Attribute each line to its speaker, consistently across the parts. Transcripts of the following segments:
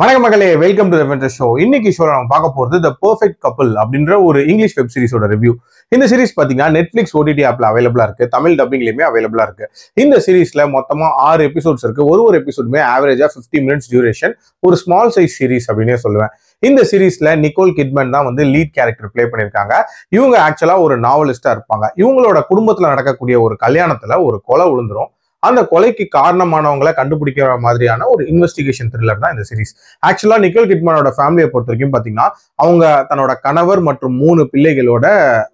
Speaker 1: வணக்க மகளே welcome to வென்ற ஷோ இன்னைக்கு ஷோ நம்ம பார்க்க போகிறது த பர்ஃபெக்ட் கப்பல் அப்படின்ற ஒரு இங்கிலீஷ் வெப் சீரிஸோட ரிவ்யூ இந்த சீரிஸ் பார்த்தீங்கன்னா நெட்ஃப்ளிக்ஸ் ஓடிடி ஆப்ல அவைலபிளா இருக்கு தமிழ் டப்பிங்லயுமே அவைலபிளா இருக்கு இந்த சீரிஸ்ல மொத்தமா ஆறு எபிசோட்ஸ் இருக்கு ஒரு ஒரு எபிசோடுமே ஆவரேஜா ஃபிஃப்டி மினிட்ஸ் டியூரேஷன் ஒரு ஸ்மால் சைஸ் சீரிஸ் அப்படின்னே சொல்லுவேன் இந்த சீரீஸ்ல நிக்கோல் கிட்மன் தான் வந்து லீட் கேரக்டர் பிளே பண்ணியிருக்காங்க இவங்க ஆக்சுவலா ஒரு நாவலிஸ்டா இருப்பாங்க இவங்களோட குடும்பத்துல நடக்கக்கூடிய ஒரு கல்யாணத்துல ஒரு கொலை விழுந்துரும் அந்த கொலைக்கு காரணமானவங்களை கண்டுபிடிக்கிற மாதிரியான ஒரு இன்வெஸ்டிகேஷன் த்ரில்லர் தான் இந்த சீரிஸ் ஆக்சுவலாக நிக்கல் கிட்மனோட ஃபேமிலியை பொறுத்த வரைக்கும் பார்த்தீங்கன்னா அவங்க தன்னோட கணவர் மற்றும் மூணு பிள்ளைகளோட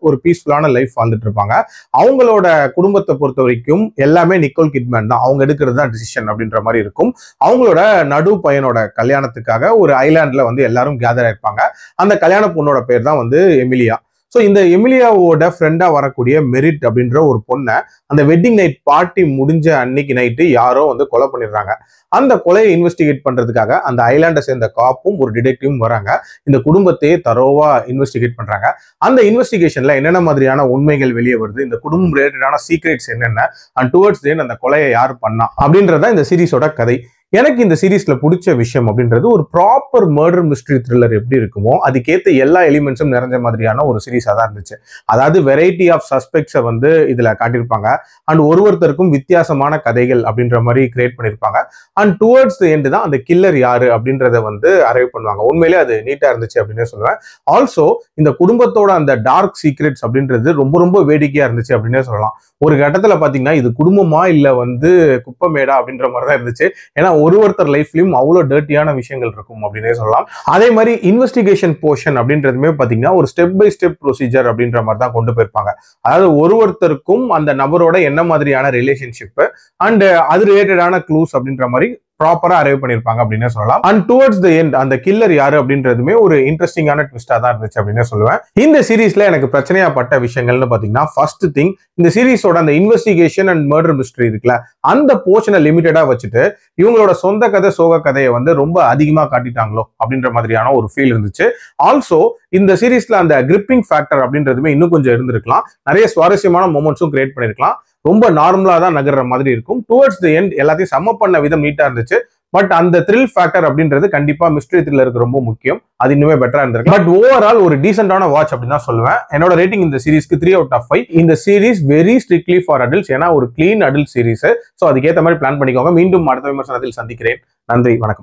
Speaker 1: ஒரு பீஸ்ஃபுல்லான லைஃப் வாழ்ந்துட்டு இருப்பாங்க அவங்களோட குடும்பத்தை பொறுத்த வரைக்கும் எல்லாமே நிக்கோல் கிட்மேன் தான் அவங்க எடுக்கிறது தான் டிசிஷன் அப்படின்ற மாதிரி இருக்கும் அவங்களோட நடு பையனோட கல்யாணத்துக்காக ஒரு ஐலாண்டில் வந்து எல்லாரும் கேதர் ஆயிருப்பாங்க அந்த கல்யாண பொண்ணோட பேர் தான் வந்து எமிலியா ஸோ இந்த எமிலியாவோட ஃப்ரெண்டாக வரக்கூடிய மெரிட் அப்படின்ற ஒரு பொண்ணை அந்த வெட்டிங் நைட் பார்ட்டி முடிஞ்ச அன்னைக்கு நைட்டு யாரோ வந்து கொலை பண்ணிடுறாங்க அந்த கொலையை இன்வெஸ்டிகேட் பண்ணுறதுக்காக அந்த ஐலாண்டை சேர்ந்த காப்பும் ஒரு டிடெக்டிவும் வராங்க இந்த குடும்பத்தையே தரோவாக இன்வெஸ்டிகேட் பண்ணுறாங்க அந்த இன்வெஸ்டிகேஷனில் என்னென்ன மாதிரியான உண்மைகள் வெளியே வருது இந்த குடும்பம் ரிலேட்டடான சீக்ரெட்ஸ் என்னென்ன அண்ட் டுவர்ட்ஸ் தேன் அந்த கொலையை யார் பண்ணா அப்படின்றத இந்த சீரீஸோட கதை எனக்கு இந்த சீரீஸில் பிடிச்ச விஷயம் அப்படின்றது ஒரு ப்ராப்பர் மர்டர் மிஸ்ட்ரி த்ரில்லர் எப்படி இருக்குமோ அதுக்கேற்ற எல்லா எலிமெண்ட்ஸும் நிறைஞ்ச மாதிரியான ஒரு சீரீஸாக தான் இருந்துச்சு அதாவது வெரைட்டி ஆஃப் சஸ்பெக்ட்ஸை வந்து இதில் காட்டியிருப்பாங்க அண்ட் ஒருத்தருக்கும் வித்தியாசமான கதைகள் அப்படின்ற மாதிரி கிரியேட் பண்ணியிருப்பாங்க அண்ட் டுவர்ட்ஸ் தி எண்டு தான் அந்த கில்லர் யாரு அப்படின்றத வந்து அரைவ் பண்ணுவாங்க உண்மையிலே அது நீட்டாக இருந்துச்சு அப்படின்னு சொல்லுவேன் ஆல்சோ இந்த குடும்பத்தோட அந்த டார்க் சீக்ரெட்ஸ் அப்படின்றது ரொம்ப ரொம்ப வேடிக்கையாக இருந்துச்சு அப்படின்னே சொல்லலாம் ஒரு கட்டத்தில் பார்த்தீங்கன்னா இது குடும்பமா இல்லை வந்து குப்பமேடா அப்படின்ற மாதிரி தான் இருந்துச்சு ஏன்னா ஒரு ஒருத்தர் லைஃப்லயும் அவ்வளோ டர்ட்டியான விஷயங்கள் இருக்கும் அப்படின்னே சொல்லலாம் அதே மாதிரி இன்வெஸ்டிகேஷன் போர்ஷன் அப்படின்றதுமே பார்த்தீங்கன்னா ஒரு ஸ்டெப் பை ஸ்டெப் ப்ரொசீஜர் அப்படின்ற மாதிரி தான் கொண்டு போயிருப்பாங்க அதாவது ஒரு ஒருத்தருக்கும் அந்த நபரோட என்ன மாதிரியான ரிலேஷன்ஷிப்பு அண்ட் அது ரிலேட்டடான க்ளூஸ் அப்படின்ற மாதிரி ப்ராப்பரா அரைவ் பண்ணிருப்பாங்க அப்படின்னு சொல்லலாம் அண்ட் டுவர்ட்ஸ் த எண்ட் அந்த கில்லர் யாரு அப்படின்றதுமே ஒரு இன்ட்ரெஸ்டிங்கான ட்விஸ்டா தான் இருந்துச்சு அப்படின்னு சொல்லுவேன் இந்த சீரீஸ்ல எனக்கு பிரச்சனையா பட்ட விஷயங்கள்னு பாத்தீங்கன்னா ஃபர்ஸ்ட் திங் இந்த சீரீஸோட அந்த இன்வெஸ்டிகேஷன் அண்ட் மர்டர் மிஸ்ட்ரி இருக்குல்ல அந்த போர்ஷனை லிமிட்டடா வச்சுட்டு இவங்களோட சொந்த கதை சோக கதையை வந்து ரொம்ப அதிகமா காட்டிட்டாங்களோ அப்படின்ற மாதிரியான ஒரு ஃபீல் இருந்துச்சு ஆல்சோ இந்த சீரீஸ்ல அந்த கிரிப்பிங் ஃபேக்டர் அப்படின்றதுமே இன்னும் கொஞ்சம் இருந்திருக்கலாம் நிறைய சுவாரஸ்யமான மூமெண்ட்ஸும் கிரியேட் பண்ணிருக்கலாம் ரொம்ப நார்மலா தான் நகர்ற மாதிரி இருக்கும் டுவர்ட்ஸ் தி எண்ட் எல்லாத்தையும் சம்ம பண்ண விதம் நீட்டா இருந்துச்சு பட் அந்த த்ரில் ஃபேக்டர் அப்படின்றது கண்டிப்பா மிஸ்ட்ரி இருக்கு ரொம்ப முக்கியம் அது இன்னுமே பெட்டரா இருந்திருக்கு பட் ஓவரால் ஒரு டீசென்டான வாட்ச் அப்படின்னு தான் சொல்லுவேன் என்னோட ரேட்டிங் இந்த சீரிஸ்க்கு த்ரீ அவுட் ஆஃப் ஃபைவ் இந்த series very strictly for adults ஏன்னா ஒரு கிளீன் அடல்ட் சீரிஸ் ஸோ அதுக்கேற்ற மாதிரி பிளான் பண்ணிக்கோங்க மீண்டும் அடுத்த விமர்சனத்தில் சந்திக்கிறேன் நன்றி வணக்கம்